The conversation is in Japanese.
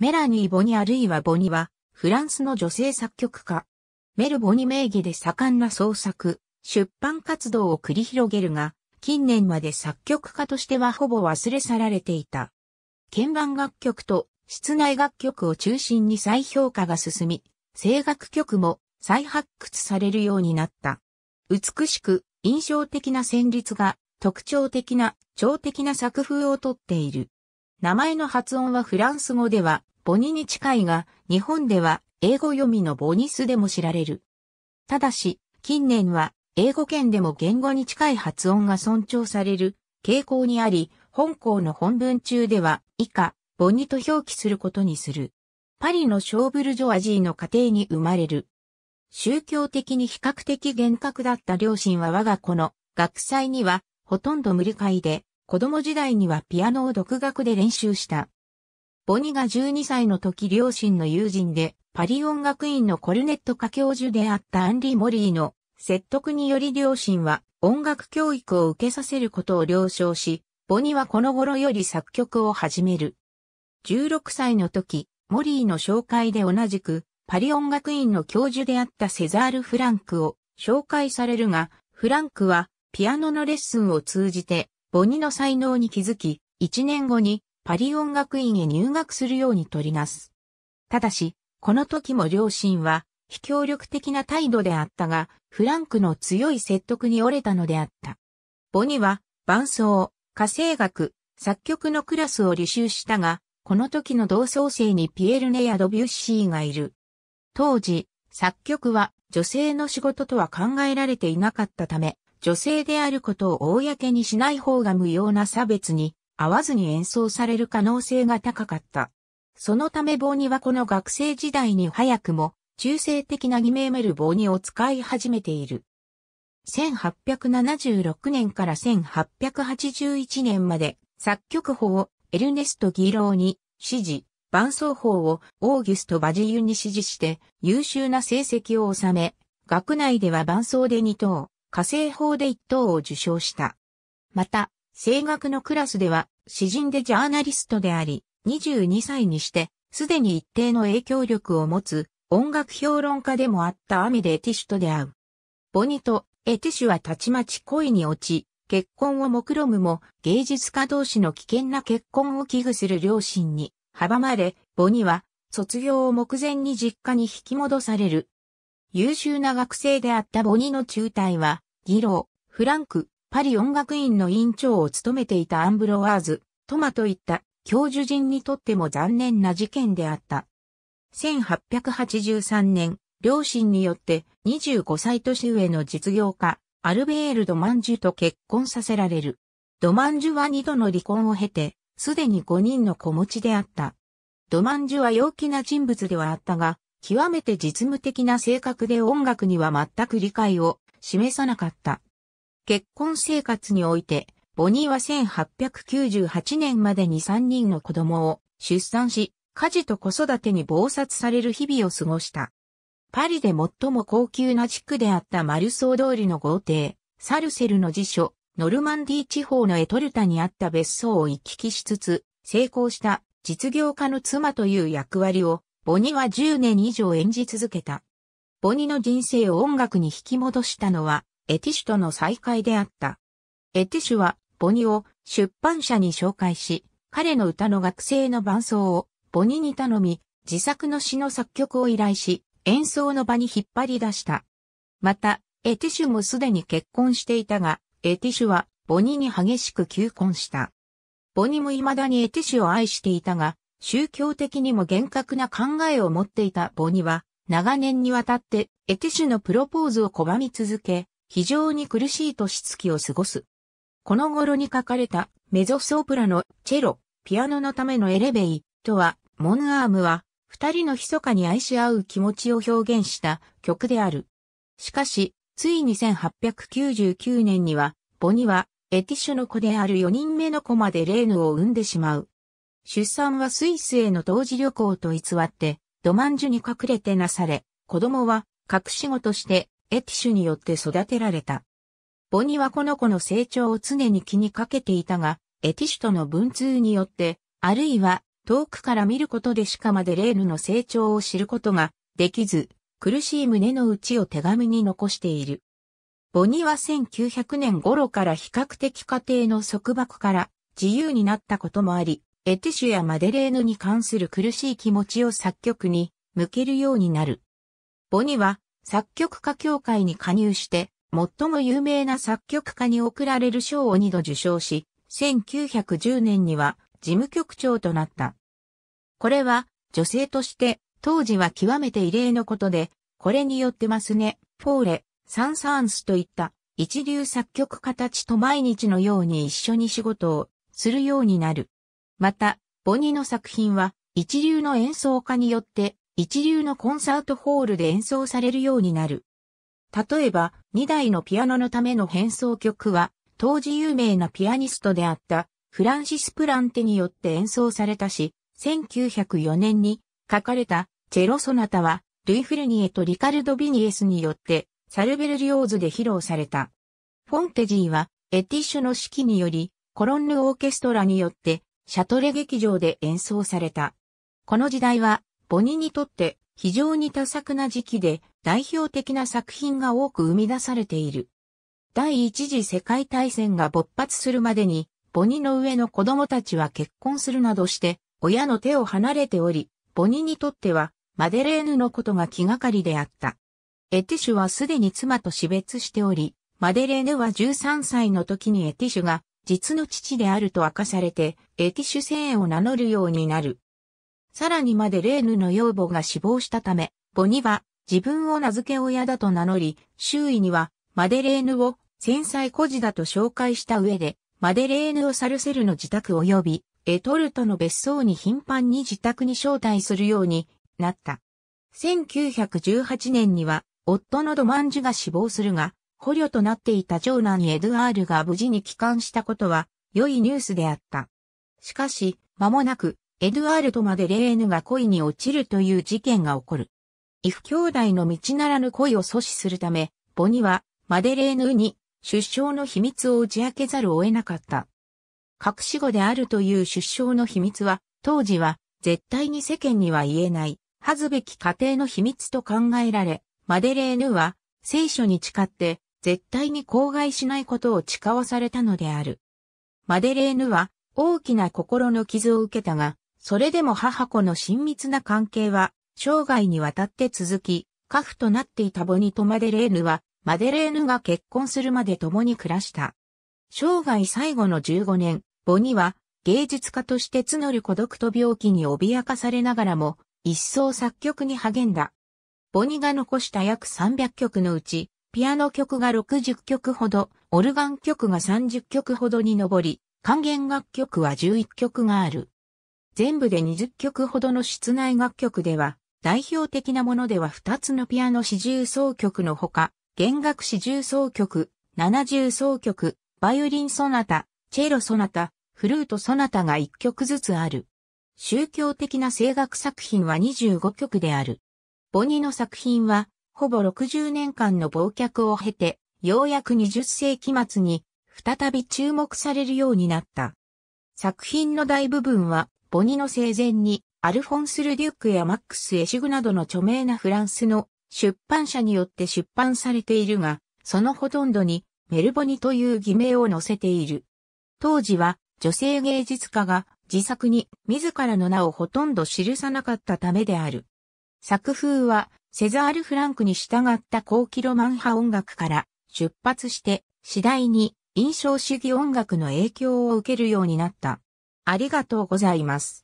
メラニー・ボニあるいはボニは、フランスの女性作曲家。メル・ボニ名義で盛んな創作、出版活動を繰り広げるが、近年まで作曲家としてはほぼ忘れ去られていた。鍵盤楽曲と室内楽曲を中心に再評価が進み、声楽曲も再発掘されるようになった。美しく印象的な旋律が特徴的な、超的な作風をとっている。名前の発音はフランス語では、ボニに近いが、日本では英語読みのボニスでも知られる。ただし、近年は英語圏でも言語に近い発音が尊重される傾向にあり、本校の本文中では以下、ボニと表記することにする。パリのショーブルジョアジーの家庭に生まれる。宗教的に比較的厳格だった両親は我が子の学祭にはほとんど無理解で子供時代にはピアノを独学で練習した。ボニが12歳の時両親の友人でパリ音楽院のコルネット科教授であったアンリ・モリーの説得により両親は音楽教育を受けさせることを了承し、ボニはこの頃より作曲を始める。16歳の時、モリーの紹介で同じくパリ音楽院の教授であったセザール・フランクを紹介されるが、フランクはピアノのレッスンを通じてボニの才能に気づき、1年後にパリ音楽院へ入学するように取りなす。ただし、この時も両親は非協力的な態度であったが、フランクの強い説得に折れたのであった。ボニは伴奏、家政学、作曲のクラスを履修したが、この時の同窓生にピエルネやドビュッシーがいる。当時、作曲は女性の仕事とは考えられていなかったため、女性であることを公にしない方が無用な差別に合わずに演奏される可能性が高かった。そのため棒にはこの学生時代に早くも中性的な偽名める棒にを使い始めている。1876年から1881年まで作曲法をエルネスト・ギーローに指示、伴奏法をオーギュスト・バジユに指示して優秀な成績を収め、学内では伴奏で2等、火星法で一等を受賞した。また、声楽のクラスでは、詩人でジャーナリストであり、22歳にして、すでに一定の影響力を持つ、音楽評論家でもあったアミレ・エティシュと出会う。ボニとエティシュはたちまち恋に落ち、結婚を目論むも、芸術家同士の危険な結婚を危惧する両親に、阻まれ、ボニは、卒業を目前に実家に引き戻される、優秀な学生であったボニの中隊は、ギロー、フランク、パリ音楽院の院長を務めていたアンブロワーズ、トマといった教授陣にとっても残念な事件であった。1883年、両親によって25歳年上の実業家、アルベール・ドマンジュと結婚させられる。ドマンジュは2度の離婚を経て、すでに5人の子持ちであった。ドマンジュは陽気な人物ではあったが、極めて実務的な性格で音楽には全く理解を示さなかった。結婚生活において、ボニーは1898年までに3人の子供を出産し、家事と子育てに暴殺される日々を過ごした。パリで最も高級な地区であったマルソー通りの豪邸、サルセルの辞書、ノルマンディ地方のエトルタにあった別荘を行き来しつつ、成功した実業家の妻という役割をボニは10年以上演じ続けた。ボニの人生を音楽に引き戻したのは、エティシュとの再会であった。エティシュは、ボニを出版社に紹介し、彼の歌の学生の伴奏をボニに頼み、自作の詩の作曲を依頼し、演奏の場に引っ張り出した。また、エティシュもすでに結婚していたが、エティシュはボニに激しく求婚した。ボニも未だにエティシュを愛していたが、宗教的にも厳格な考えを持っていたボニは、長年にわたってエティシュのプロポーズを拒み続け、非常に苦しい年月を過ごす。この頃に書かれたメゾソープラのチェロ、ピアノのためのエレベイとは、モンアームは、二人の密かに愛し合う気持ちを表現した曲である。しかし、ついに1899年には、ボニは、エティシュの子である4人目の子までレーヌを生んでしまう。出産はスイスへの同時旅行と偽って、ドマンジュに隠れてなされ、子供は隠し子としてエティシュによって育てられた。ボニはこの子の成長を常に気にかけていたが、エティシュとの文通によって、あるいは遠くから見ることでしかまでレーヌの成長を知ることができず、苦しい胸の内を手紙に残している。ボニは1900年頃から比較的家庭の束縛から自由になったこともあり、エティシュやマデレーヌに関する苦しい気持ちを作曲に向けるようになる。ボニは作曲家協会に加入して、最も有名な作曲家に贈られる賞を2度受賞し、1910年には事務局長となった。これは女性として当時は極めて異例のことで、これによってますね、フォーレ、サンサーンスといった一流作曲家たちと毎日のように一緒に仕事をするようになる。また、ボニの作品は一流の演奏家によって一流のコンサートホールで演奏されるようになる。例えば、二台のピアノのための変奏曲は、当時有名なピアニストであったフランシス・プランテによって演奏されたし、1904年に書かれたチェロソナタは、ルイ・フルニエとリカルド・ビニエスによってサルベルリオーズで披露された。フォンテジーはエティッシュの指揮により、コロンヌ・オーケストラによってシャトレ劇場で演奏された。この時代は、ボニにとって非常に多作な時期で代表的な作品が多く生み出されている。第一次世界大戦が勃発するまでに、ボニの上の子供たちは結婚するなどして、親の手を離れており、ボニにとっては、マデレーヌのことが気がかりであった。エティシュはすでに妻と死別しており、マデレーヌは13歳の時にエティシュが実の父であると明かされて、エティシュセーンを名乗るようになる。さらにまでレーヌの養母が死亡したため、母には自分を名付け親だと名乗り、周囲にはマデレーヌを繊細孤児だと紹介した上で、マデレーヌをサルセルの自宅及びエトルトの別荘に頻繁に自宅に招待するようになった。1918年には夫のドマンジュが死亡するが、捕虜となっていた長男エドアールが無事に帰還したことは、良いニュースであった。しかし、間もなく、エドアールとまでレーヌが恋に落ちるという事件が起こる。イフ兄弟の道ならぬ恋を阻止するため、ボニは、マデレーヌに、出生の秘密を打ち明けざるを得なかった。隠し子であるという出生の秘密は、当時は、絶対に世間には言えない、恥ずべき家庭の秘密と考えられ、マデレーヌは、聖書に誓って、絶対に口外しないことを誓わされたのである。マデレーヌは大きな心の傷を受けたが、それでも母子の親密な関係は生涯にわたって続き、家父となっていたボニとマデレーヌは、マデレーヌが結婚するまで共に暮らした。生涯最後の15年、ボニは芸術家として募る孤独と病気に脅かされながらも、一層作曲に励んだ。ボニが残した約300曲のうち、ピアノ曲が60曲ほど、オルガン曲が30曲ほどに上り、管弦楽曲は11曲がある。全部で20曲ほどの室内楽曲では、代表的なものでは2つのピアノ四重奏曲のほか、弦楽四重奏曲、七重奏曲、バイオリンソナタ、チェロソナタ、フルートソナタが1曲ずつある。宗教的な声楽作品は25曲である。ボニの作品はほぼ60年間の忘却を経て、ようやく20世紀末に再び注目されるようになった。作品の大部分は、ボニの生前に、アルフォンス・ルデュックやマックス・エシグなどの著名なフランスの出版社によって出版されているが、そのほとんどにメルボニという偽名を載せている。当時は女性芸術家が自作に自らの名をほとんど記さなかったためである。作風はセザール・フランクに従った高貴ロマン派音楽から出発して次第に印象主義音楽の影響を受けるようになった。ありがとうございます。